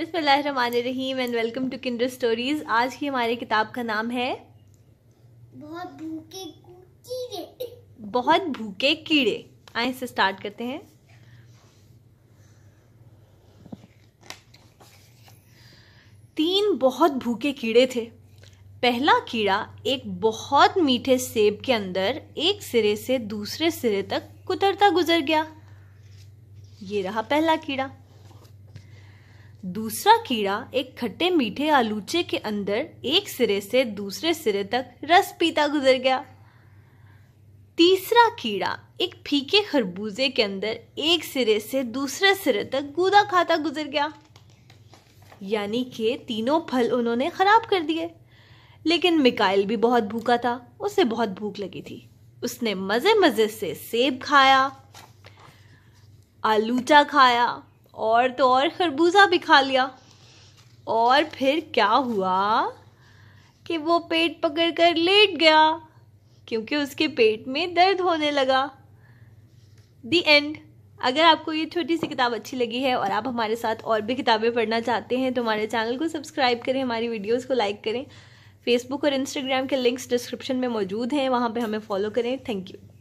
बसमीम and welcome to Kinder Stories आज की हमारी किताब का नाम है बहुत भूखे कीड़े बहुत भूखे कीड़े आए इसे स्टार्ट करते हैं तीन बहुत भूखे कीड़े थे पहला कीड़ा एक बहुत मीठे सेब के अंदर एक सिरे से दूसरे सिरे तक कुतरता गुजर गया ये रहा पहला कीड़ा दूसरा कीड़ा एक खट्टे मीठे आलूचे के अंदर एक सिरे से दूसरे सिरे तक रस पीता गुजर गया तीसरा कीड़ा एक फीके खरबूजे के अंदर एक सिरे से दूसरे सिरे तक गूदा खाता गुजर गया यानी कि तीनों फल उन्होंने खराब कर दिए लेकिन मिकाइल भी बहुत भूखा था उसे बहुत भूख लगी थी उसने मज़े मज़े से सेब खाया आलूचा खाया और तो और खरबूजा भी खा लिया और फिर क्या हुआ कि वो पेट पकड़ कर लेट गया क्योंकि उसके पेट में दर्द होने लगा दी एंड अगर आपको ये छोटी सी किताब अच्छी लगी है और आप हमारे साथ और भी किताबें पढ़ना चाहते हैं तो हमारे चैनल को सब्सक्राइब करें हमारी वीडियोस को लाइक करें फेसबुक और इंस्टाग्राम के लिंक्स डिस्क्रिप्शन में मौजूद हैं वहाँ पे हमें फॉलो करें थैंक यू